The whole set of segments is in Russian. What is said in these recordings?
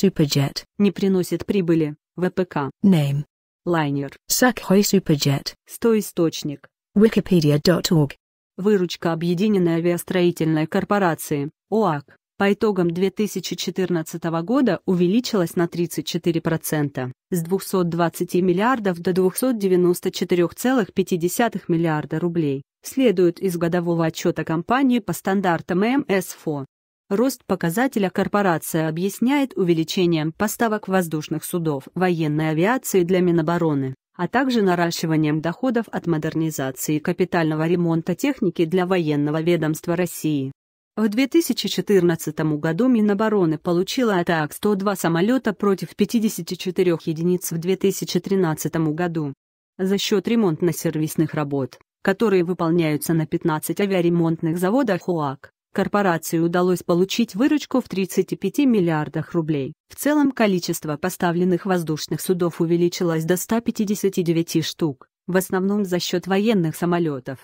Суперджет не приносит прибыли. ВПК. Name. Лайнер. Сакхой Суперджет. Сто источник. Wikipedia.org. Выручка Объединенной авиастроительной корпорации, ОАК, по итогам 2014 года увеличилась на 34%, с 220 миллиардов до 294,5 миллиарда рублей, следует из годового отчета компании по стандартам МСФО. Рост показателя корпорация объясняет увеличением поставок воздушных судов военной авиации для Минобороны, а также наращиванием доходов от модернизации и капитального ремонта техники для военного ведомства России. В 2014 году Минобороны получила атак 102 самолета против 54 единиц в 2013 году. За счет ремонтно-сервисных работ, которые выполняются на 15 авиаремонтных заводах УАК, Корпорации удалось получить выручку в 35 миллиардах рублей. В целом количество поставленных воздушных судов увеличилось до 159 штук, в основном за счет военных самолетов.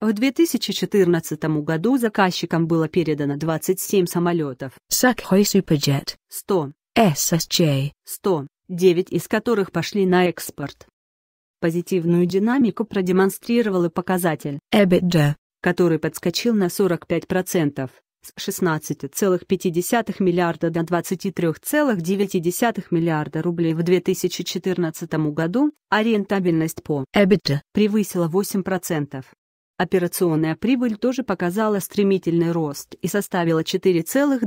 В 2014 году заказчикам было передано 27 самолетов. Sukhoi Superjet 100, SSJ 100, 9 из которых пошли на экспорт. Позитивную динамику продемонстрировал и показатель EBITDA который подскочил на 45% с 16,5 миллиарда до 23,9 миллиарда рублей в 2014 году, а рентабельность по EBITDA превысила 8%. Операционная прибыль тоже показала стремительный рост и составила 4,2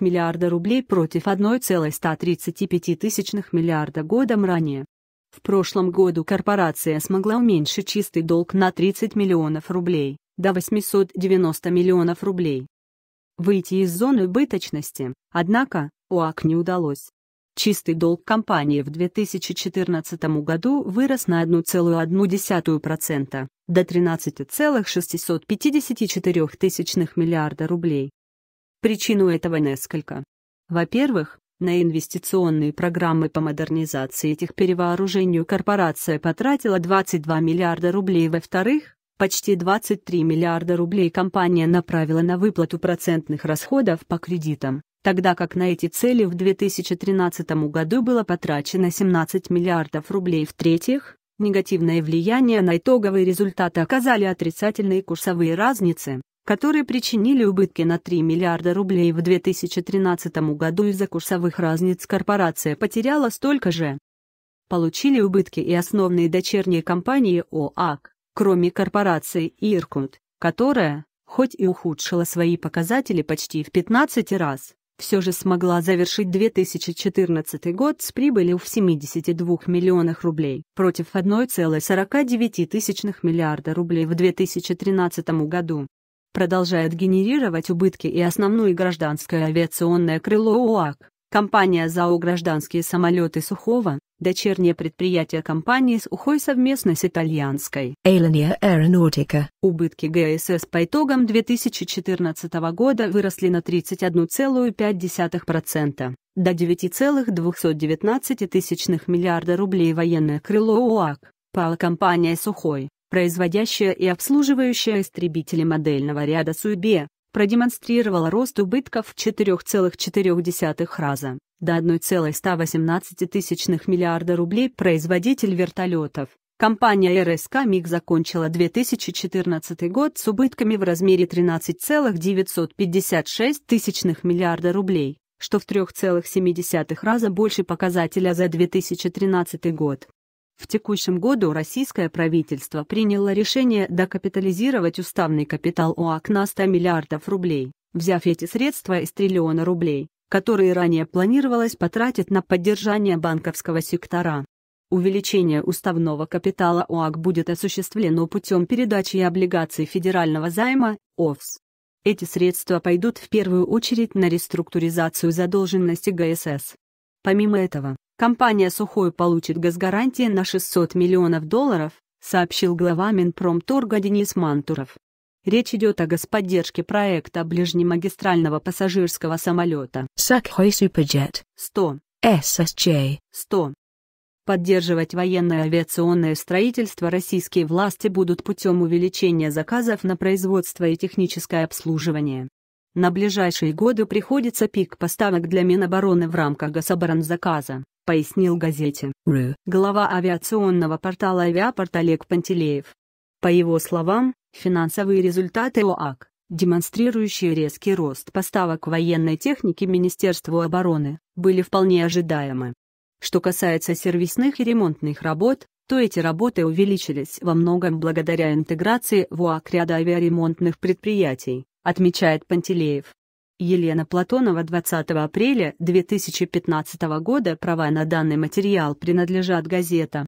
миллиарда рублей против 1,135 миллиарда годом ранее. В прошлом году корпорация смогла уменьшить чистый долг на 30 миллионов рублей, до 890 миллионов рублей. Выйти из зоны убыточности, однако, ОАК не удалось. Чистый долг компании в 2014 году вырос на 1,1% до 13,654 миллиарда рублей. Причину этого несколько. Во-первых, на инвестиционные программы по модернизации этих перевооружению корпорация потратила 22 миллиарда рублей. Во-вторых, почти 23 миллиарда рублей компания направила на выплату процентных расходов по кредитам, тогда как на эти цели в 2013 году было потрачено 17 миллиардов рублей. В-третьих, негативное влияние на итоговые результаты оказали отрицательные курсовые разницы, которые причинили убытки на 3 миллиарда рублей в 2013 году из-за курсовых разниц корпорация потеряла столько же. Получили убытки и основные дочерние компании ОАК, кроме корпорации «Иркут», которая, хоть и ухудшила свои показатели почти в 15 раз, все же смогла завершить 2014 год с прибылью в 72 миллионах рублей против 1,49 миллиарда рублей в 2013 году продолжает генерировать убытки и основное гражданское авиационное крыло ОАК, компания ЗАО «Гражданские самолеты Сухого», дочернее предприятие компании сухой совместно с итальянской Alenia Aeronautica. Убытки ГСС по итогам 2014 года выросли на 31,5% до 9,219 миллиарда рублей военное крыло ОАК, пала компания Сухой производящая и обслуживающая истребители модельного ряда Суйбе, продемонстрировала рост убытков в 4,4 раза, до 1,118 миллиарда рублей производитель вертолетов. Компания РСК МИГ закончила 2014 год с убытками в размере 13,956 тысячных миллиарда рублей, что в 3,7 раза больше показателя за 2013 год. В текущем году российское правительство приняло решение докапитализировать уставный капитал ОАК на 100 миллиардов рублей, взяв эти средства из триллиона рублей, которые ранее планировалось потратить на поддержание банковского сектора. Увеличение уставного капитала ОАК будет осуществлено путем передачи облигаций федерального займа ОФС. Эти средства пойдут в первую очередь на реструктуризацию задолженности ГСС. Помимо этого, Компания «Сухой» получит газгарантии на 600 миллионов долларов, сообщил глава Минпромторга Денис Мантуров. Речь идет о господдержке проекта ближнемагистрального пассажирского самолета Сакхой Суперджет 100 SSJ 100. Поддерживать военное авиационное строительство российские власти будут путем увеличения заказов на производство и техническое обслуживание. На ближайшие годы приходится пик поставок для Минобороны в рамках гособоронзаказа пояснил газете «Ру» глава авиационного портала «Авиапорт» Олег Пантелеев. По его словам, финансовые результаты ОАК, демонстрирующие резкий рост поставок военной техники Министерству обороны, были вполне ожидаемы. Что касается сервисных и ремонтных работ, то эти работы увеличились во многом благодаря интеграции в ОАК ряда авиаремонтных предприятий, отмечает Пантелеев. Елена Платонова 20 апреля 2015 года. Права на данный материал принадлежат газета